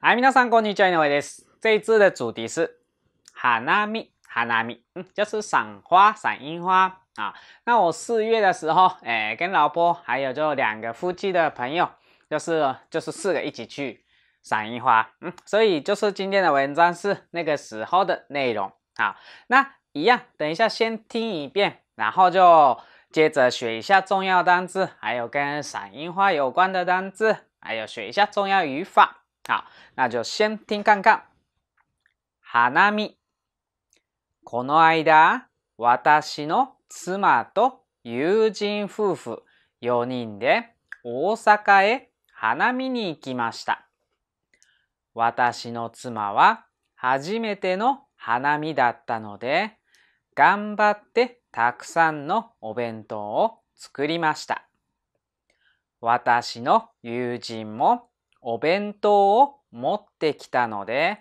哎，明那三哥，你 join 我 t h 这一次的主题是花见花见，嗯，就是赏花赏樱花啊。那我四月的时候，哎，跟老婆还有就两个夫妻的朋友，就是就是四个一起去赏樱花，嗯，所以就是今天的文章是那个时候的内容啊。那一样，等一下先听一遍，然后就接着学一下重要单词，还有跟赏樱花有关的单字，还有学一下重要语法。好，那就先听看看。花見。この間、私の妻と友人夫婦4人で大阪へ花見に行きました。私の妻は初めての花見だったので、頑張ってたくさんのお弁当を作りました。私の友人もお弁当を持ってきたので、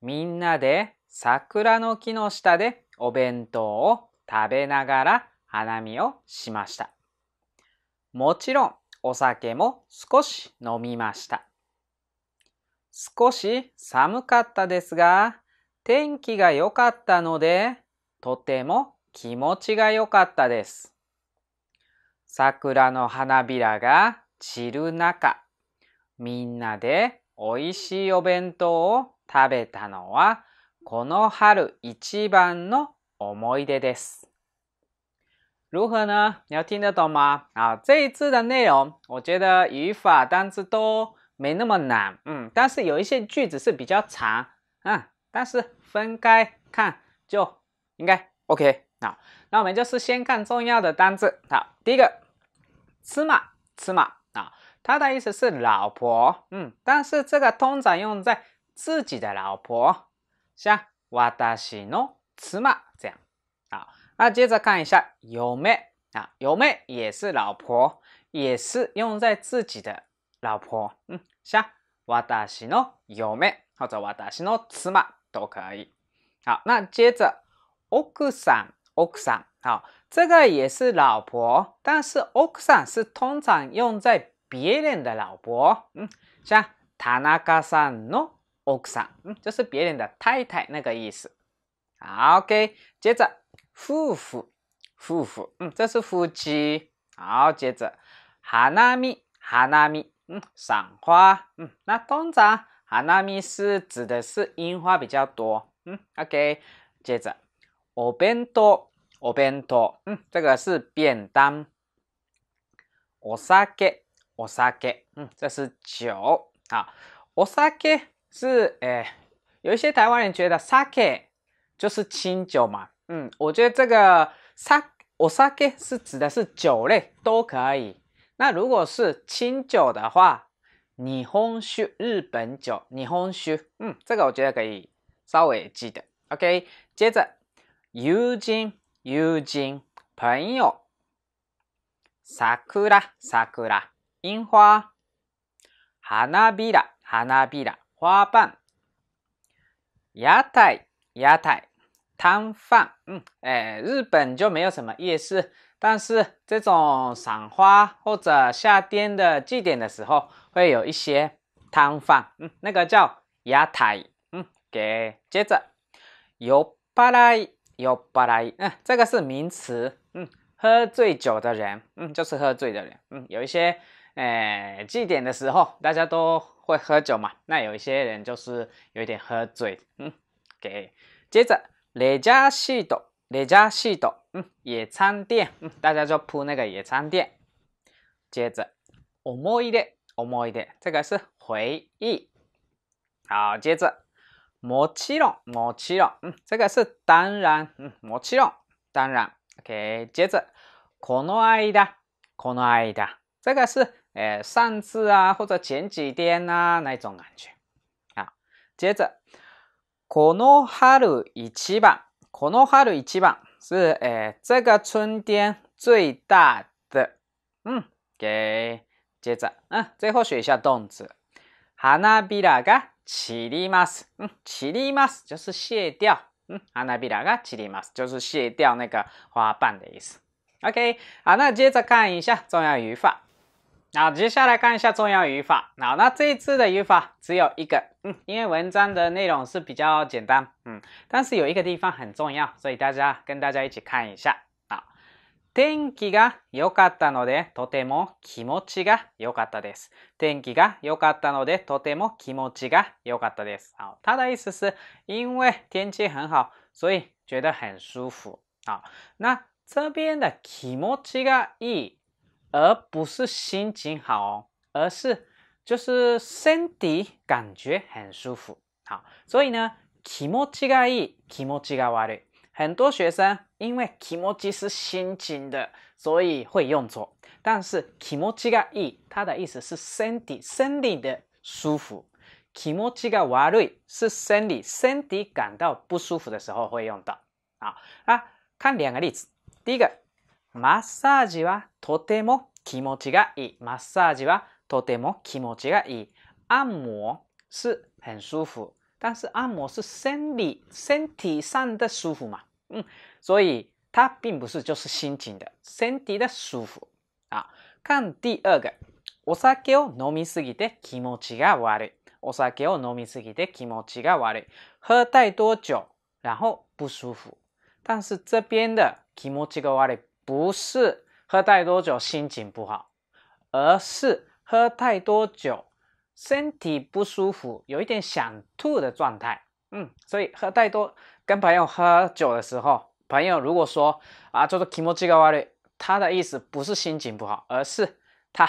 みんなで桜の木の下でお弁当を食べながら花見をしました。もちろんお酒も少し飲みました。少し寒かったですが、天気が良かったので、とても気持ちが良かったです。桜の花びらが散る中、みんなでおいしいお弁当を食べたのはこの春一番の思い出です。如何呢？你要听得懂吗？啊，这一次的内容，我觉得语法、单词都没那么难，嗯，但是有一些句子是比较长，嗯，但是分开看就应该 OK。好，那我们就是先看重要的单字。好，第一个，吃嘛，吃嘛，啊。他的意思是老婆，嗯，但是这个通常用在自己的老婆，像瓦达西诺、の妻这样。好，那接着看一下有妹啊，有妹也是老婆，也是用在自己的老婆，嗯，像瓦达西诺、有妹或者瓦达西诺、の妻都可以。好，那接着奥克桑，奥克桑，好，这个也是老婆，但是奥克桑是通常用在别人的老婆，嗯，像塔ナ卡さ诺の奥さん，嗯，这是别人的太太那个意思。OK，接着夫妇，夫妇，嗯，这是夫妻。好，接着哈纳米，哈纳米，嗯，赏花，嗯，那通常哈纳米是指的是樱花比较多。嗯，OK，接着お弁当お弁当，嗯，这个是便当。お酒お酒，嗯，这是酒。好，お酒是诶，有一些台湾人觉得酒就是清酒嘛，嗯，我觉得这个お酒是指的是酒类都可以。那如果是清酒的话，日本酒，日本酒，日本酒，嗯，这个我觉得可以稍微记得。OK，接着友人，友人，朋友，桜，桜。樱花花，花瓣，花花，花瓣。夜台，夜台，摊贩。嗯，哎，日本就没有什么夜市，但是这种赏花或者夏天的祭典的时候，会有一些摊贩。嗯，那个叫夜台。嗯，给接着，酔っぱらい，酔っぱ嗯，这个是名词。嗯，喝醉酒的人。嗯，就是喝醉的人。嗯，有一些。哎，祭典的时候大家都会喝酒嘛？那有一些人就是有点喝醉。嗯，给。接着、レジャー系度、レジャー系度，嗯，野餐垫，大家就铺那个野餐垫。接着、思い出、思い出，这个是回忆。好，接着、もちろん、もちろん，嗯，这个是当然，嗯，もちろん，当然。OK，接着、この間、この間，这个是。哎，上次啊，或者前几天啊，那种感觉。好，接着。この春一番、この春一番是哎，这个春天最大的。嗯，给接着。嗯，最后学一下动词。花びらが散ります。嗯，散ります就是卸掉。嗯，花びらが散ります就是卸掉那个花瓣的意思。OK，好，那接着看一下重要语法。那接下来看一下重要语法。那那这一次的语法只有一个，嗯，因为文章的内容是比较简单，嗯，但是有一个地方很重要，所以大家跟大家一起看一下。啊，天気が良かったので、とても気持ちが良かったです。天気が良かったので、とても気持ちが良かったです。好，它的意思是因为天气很好，所以觉得很舒服。好，那这边的気持ちがいい。而不是心情好，而是就是身体感觉很舒服。好，所以呢，気持ちがいい，気持ちが悪い。很多学生因为気持ち是心情的，所以会用错。但是気持ちがいい，它的意思是身体身体的舒服；気持ちが悪い是身体身体感到不舒服的时候会用到。好，啊，看两个例子，第一个。マッサージはとても気持ちがいい。マッサージはとても気持ちがいい。按摩是很舒服，但是按摩是生理身体上的舒服嘛，嗯，所以它并不是就是心情的，身体的舒服啊。看第二个，お酒を飲みすぎて気持ちが悪い。お酒を飲みすぎて気持ちが悪い。喝太多酒，然后不舒服。但是这边的気持ちが悪い不是喝太多酒心情不好，而是喝太多酒身体不舒服，有一点想吐的状态。嗯，所以喝太多，跟朋友喝酒的时候，朋友如果说啊，就做キモチが悪い，他的意思不是心情不好，而是他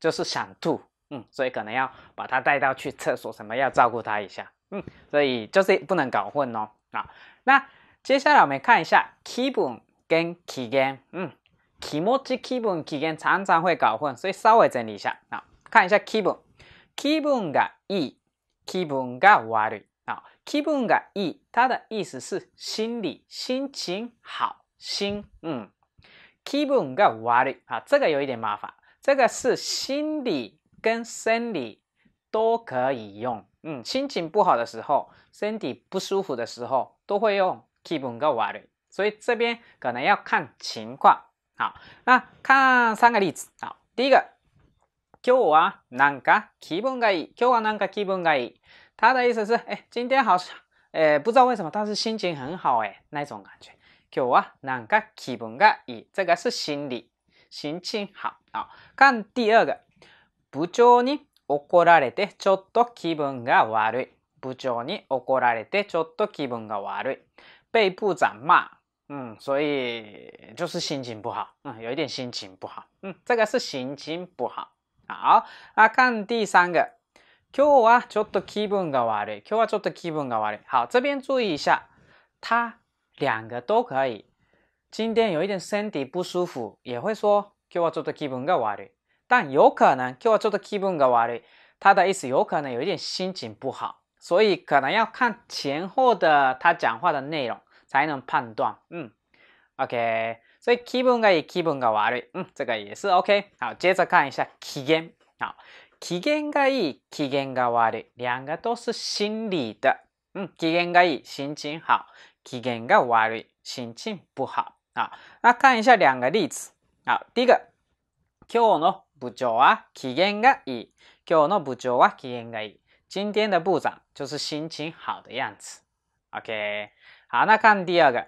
就是想吐。嗯，所以可能要把他带到去厕所，什么要照顾他一下。嗯，所以就是不能搞混哦。啊，那接下来我们看一下キボン。跟期根，嗯，気持ち、気分、期根常常会搞混，所以稍微整理一下啊。看一下気分，気分がいい、気分が悪い。啊，気分がいい，它的意思是心理、心情好，心，嗯。気分が悪い，啊，这个有一点麻烦，这个是心理跟生理都可以用，嗯，心情不好的时候，身体不舒服的时候，都会用気分が悪い。所以这边可能要看情况。好，那看三个例子。好，第一个，今日はなんか気分がいい。今日はなんか気分がいい。他的意思是，哎，今天好，哎，不知道为什么，但是心情很好，哎，那种感觉。今日はなんか気分がいい。这个是心理，心情好。好，看第二个，部長に怒られてちょっと気分が悪い。部長に怒られてちょっと気分が悪い。被部长骂。嗯，所以就是心情不好，嗯，有一点心情不好，嗯，这个是心情不好。好，那看第三个，今日はちょっと気分が悪い。今日はちょっと気分が悪い。好，这边注意一下，它两个都可以。今天有一点身体不舒服，也会说今日はちょっと気分が悪い。但有可能今日はちょっと気分が悪い，它的意思有可能有一点心情不好，所以可能要看前后的他讲话的内容。才能判断。嗯，OK。所以気分がいい、気分が悪い。嗯，这个也是 OK。好，接着看一下期限。好，期限がいい、期限が悪い，两个都是心理的。嗯，期限がいい，心情好；期限が悪い，心情不好。啊，那看一下两个例子。好，第一个，今日の部長は期限がいい。今日の部長は期限がいい。今天的部长就是心情好的样子。OK。鼻かんディアが。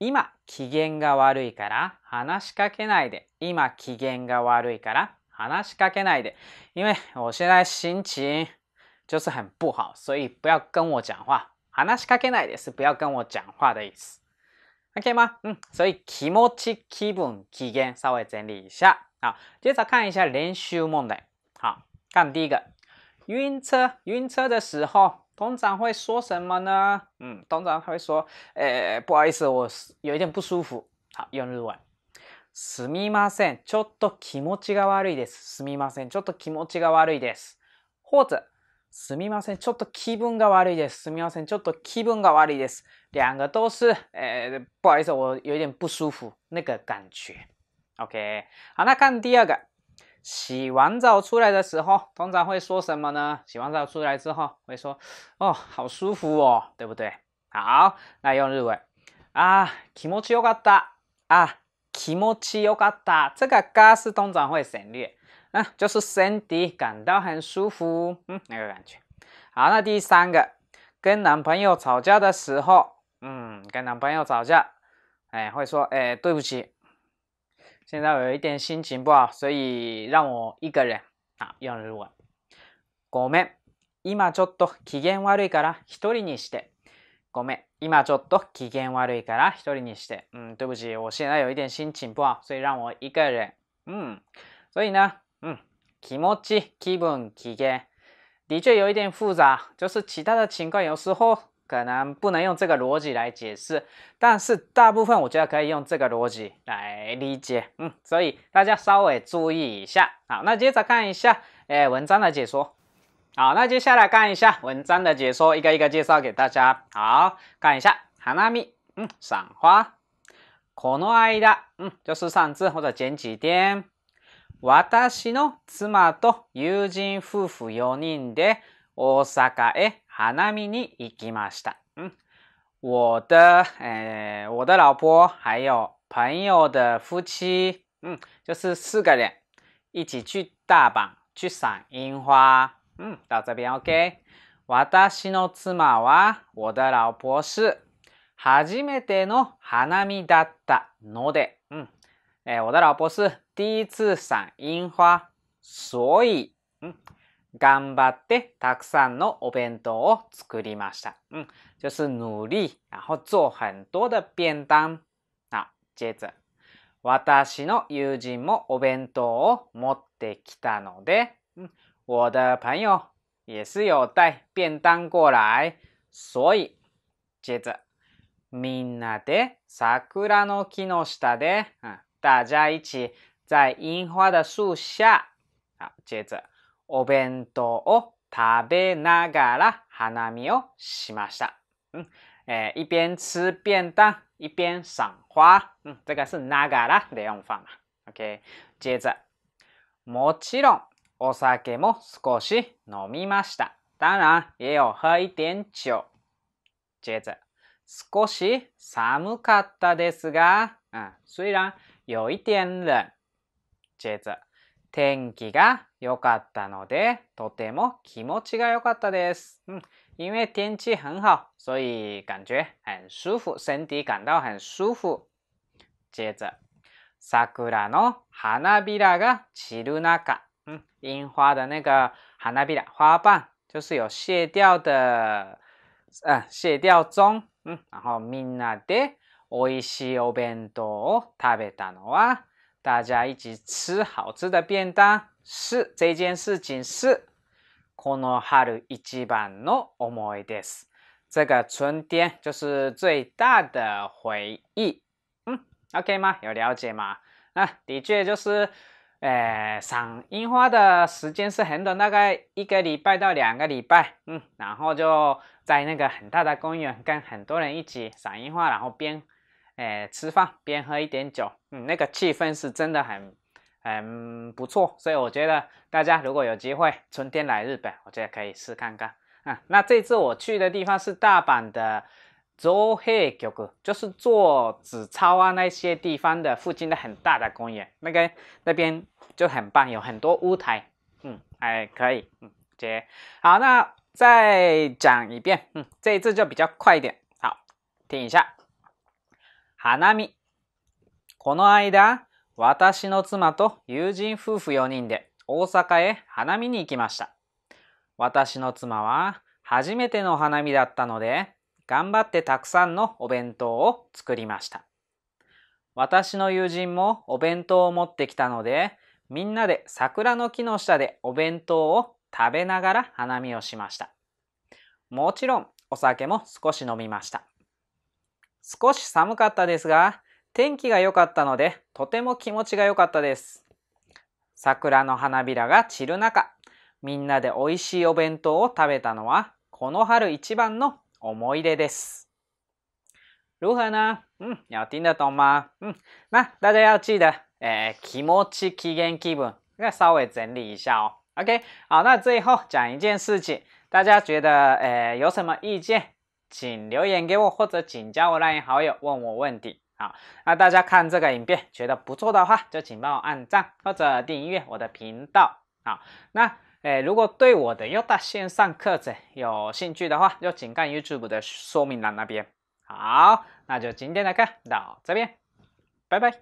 今、機嫌が悪いから話しかけないで。今、機嫌が悪いから話しかけないで。因为我现在心情就是很不好，所以不要跟我讲话。話しかけないです。不要跟我讲话的意思。OK 吗？ん。所以気持ち、気分、機嫌稍微整理一下。好，接着看一下練習問題。好，看第一个，晕车，晕车的时候。通常会说什么呢？嗯，通常会说，诶，不好意思，我有一点不舒服。好，用日文。すみません、ちょっと気持ちが悪いです。すみません、ちょっと気持ちが悪いです。或者すみません、ちょっと気分が悪いです。すみません、ちょっと気分が悪いです。两个都是，诶，不好意思，我有点不舒服，那个感觉。OK，好，那看第二个。洗完澡出来的时候，通常会说什么呢？洗完澡出来之后，会说：“哦，好舒服哦，对不对？”好，那用日文啊，気持ちよかった。啊，気持ちよかった。这个“嘎”是通常会省略，啊，就是身体感到很舒服，嗯，那个感觉。好，那第三个，跟男朋友吵架的时候，嗯，跟男朋友吵架，哎，会说：“哎，对不起。”现在我有一点心情不好，所以让我一个人啊，用日文。ごめん、今ちょっと機嫌悪いから一人にして。ごめん、今ちょっと機嫌悪いから一人にして。うん、对不起，我现在有一点心情不好，所以让我一个人。嗯，所以呢，嗯，気持ち、気分、機嫌，的确有一点复杂。就是其他的情况，有时候可能不能用这个逻辑来解释，但是大部分我觉得可以用这个逻辑来理解。嗯，所以大家稍微注意一下。好，那接着看一下，哎，文章的解说。好，那接下来看一下文章的解说，一个一个介绍给大家。好，看一下，花咲嗯，赏花。この間，嗯，就是上次或者前几天。私の妻と友人夫婦4人で大阪へ花見に行きました。うん。我的、えー、我的老婆、还有朋友的夫妻、う就是四个人一起去大阪去赏樱花。嗯，到这边 OK。私の妻は、我的老婆是、初めての花見だったので、えー、我的老婆是第一次赏樱花，所以、頑張ってたくさんのお弁当を作りました。ん。就是努力，然后做很多的便当。那接着，私の友人もお弁当を持ってきたので、うん。我的朋友也是有带便当过来，所以接着，みんなで桜の木の下で，嗯，大家一起在樱花的树下。好，接着。お弁当を食べながら花見をしました。嗯，一边吃便当一边赏花。嗯，这个是ながら的用法嘛。OK，接着，もちろんお酒も少し飲みました。当然也有喝一点酒。接着，少し寒かったですが，嗯，虽然有一点冷。接着。天気が良かったので、とても気持ちが良かったです。うん。因为天气很好，所以感觉很舒服，身体感到很舒服。接着，桜の花びらが散る中，ん。樱花的那个花びら花瓣就是有谢掉的，呃，谢掉中，ん。然后みんなで美味しいお弁当を食べたのは大家一起吃好吃的便当是这件事情是この春一番の思いです。这个春天就是最大的回忆。嗯，OK 吗？有了解吗？啊，的确就是，呃，赏樱花的时间是很短，大概一个礼拜到两个礼拜。嗯，然后就在那个很大的公园跟很多人一起赏樱花，然后边。哎，吃饭边喝一点酒，嗯，那个气氛是真的很，很不错，所以我觉得大家如果有机会春天来日本，我觉得可以试看看啊。那这次我去的地方是大阪的周黑公园，就是做纸钞啊那些地方的附近的很大的公园，那个那边就很棒，有很多屋台，嗯，还可以，嗯，姐，好，那再讲一遍，嗯，这一次就比较快一点，好，听一下。花見。この間、私の妻と友人夫婦4人で大阪へ花見に行きました。私の妻は初めての花見だったので、頑張ってたくさんのお弁当を作りました。私の友人もお弁当を持ってきたので、みんなで桜の木の下でお弁当を食べながら花見をしました。もちろんお酒も少し飲みました。少し寒かったですが、天気が良かったので、とても気持ちが良かったです。桜の花びらが散る中、みんなで美味しいお弁当を食べたのは、この春一番の思い出です。如何呢？んだと思う。うん、な、大家要记得，だ。呃，気持ち、期限、気分，が稍微整理一下哦。OK，好，那最后讲一件事情，大家觉得诶、呃、有什么意见？请留言给我，或者请加我拉进好友，问我问题。好，那大家看这个影片觉得不错的话，就请帮我按赞或者订阅我的频道。好，那诶，如果对我的优 d a 线上课程有兴趣的话，就请看 YouTube 的说明栏那边。好，那就今天的课到这边，拜拜。